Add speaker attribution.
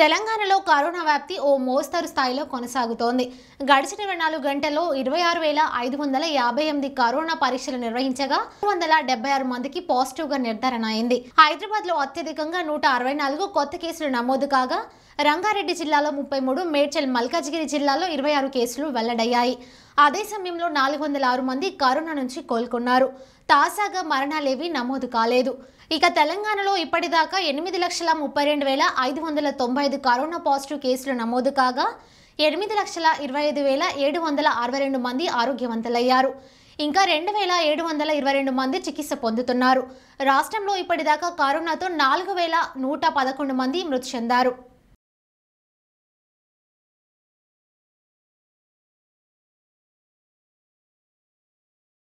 Speaker 1: తెలంగాణలో కరోనా వ్యాప్తి ఓ మోస్తరు స్థాయిలో కొనసాగుతోంది గడిచిన ఇరవై నాలుగు గంటల్లో ఇరవై ఆరు వేల ఐదు వందల యాభై ఎనిమిది కరోనా పరీక్షలు నిర్వహించగా వందల డెబ్బై ఆరు మందికి పాజిటివ్గా నిర్ధారణ అయింది హైదరాబాద్లో అత్యధికంగా నూట అరవై నాలుగు కొత్త కేసులు నమోదు కాగా రంగారెడ్డి జిల్లాలో ముప్పై మూడు మేడ్చల్ మల్కాజ్గిరి జిల్లాలో ఇరవై ఆరు కేసులు వెల్లడయ్యాయి అదే సమయంలో నాలుగు వందల ఆరు మంది కరోనా నుంచి కోలుకున్నారు తాజాగా మరణాలేవీ నమోదు కాలేదు ఇక తెలంగాణలో ఇప్పటిదాకా ఎనిమిది లక్షల ముప్పై రెండు వేల ఐదు వందల తొంభై ఐదు కరోనా పాజిటివ్ కేసులు నమోదు కాగా ఎనిమిది లక్షల ఇరవై ఐదు వేల ఏడు వందల అరవై రెండు మంది ఆరోగ్యవంతులయ్యారు ఇంకా రెండు వేల ఏడు వందల ఇరవై రెండు మంది చికిత్స పొందుతున్నారు రాష్ట్రంలో ఇప్పటిదాకా కరోనాతో నాలుగు వేల నూట పదకొండు మంది మృతి చెందారు